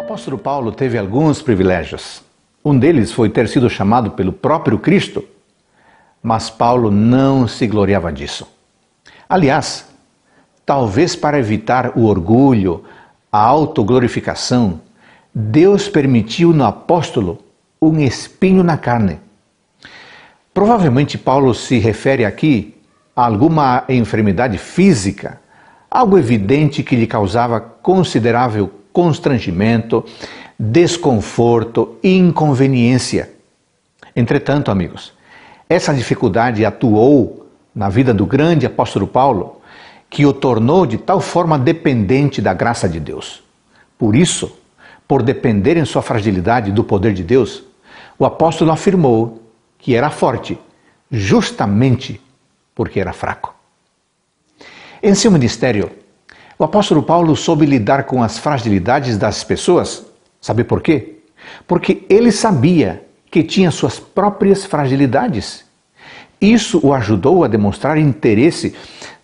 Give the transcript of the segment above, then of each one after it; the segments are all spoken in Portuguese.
O apóstolo Paulo teve alguns privilégios. Um deles foi ter sido chamado pelo próprio Cristo, mas Paulo não se gloriava disso. Aliás, talvez para evitar o orgulho, a autoglorificação, Deus permitiu no apóstolo um espinho na carne. Provavelmente Paulo se refere aqui a alguma enfermidade física, algo evidente que lhe causava considerável constrangimento, desconforto, inconveniência. Entretanto, amigos, essa dificuldade atuou na vida do grande apóstolo Paulo, que o tornou de tal forma dependente da graça de Deus. Por isso, por depender em sua fragilidade do poder de Deus, o apóstolo afirmou que era forte, justamente porque era fraco. Em seu ministério, o apóstolo Paulo soube lidar com as fragilidades das pessoas. Sabe por quê? Porque ele sabia que tinha suas próprias fragilidades. Isso o ajudou a demonstrar interesse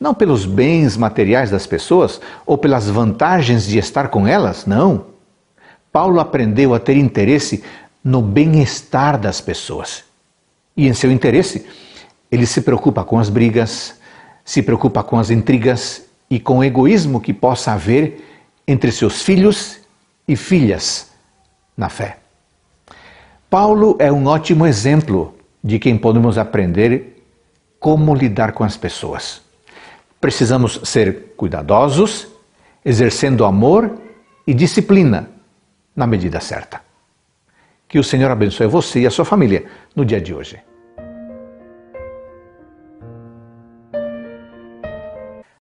não pelos bens materiais das pessoas ou pelas vantagens de estar com elas, não. Paulo aprendeu a ter interesse no bem-estar das pessoas. E em seu interesse, ele se preocupa com as brigas, se preocupa com as intrigas e com o egoísmo que possa haver entre seus filhos e filhas na fé. Paulo é um ótimo exemplo de quem podemos aprender como lidar com as pessoas. Precisamos ser cuidadosos, exercendo amor e disciplina na medida certa. Que o Senhor abençoe você e a sua família no dia de hoje.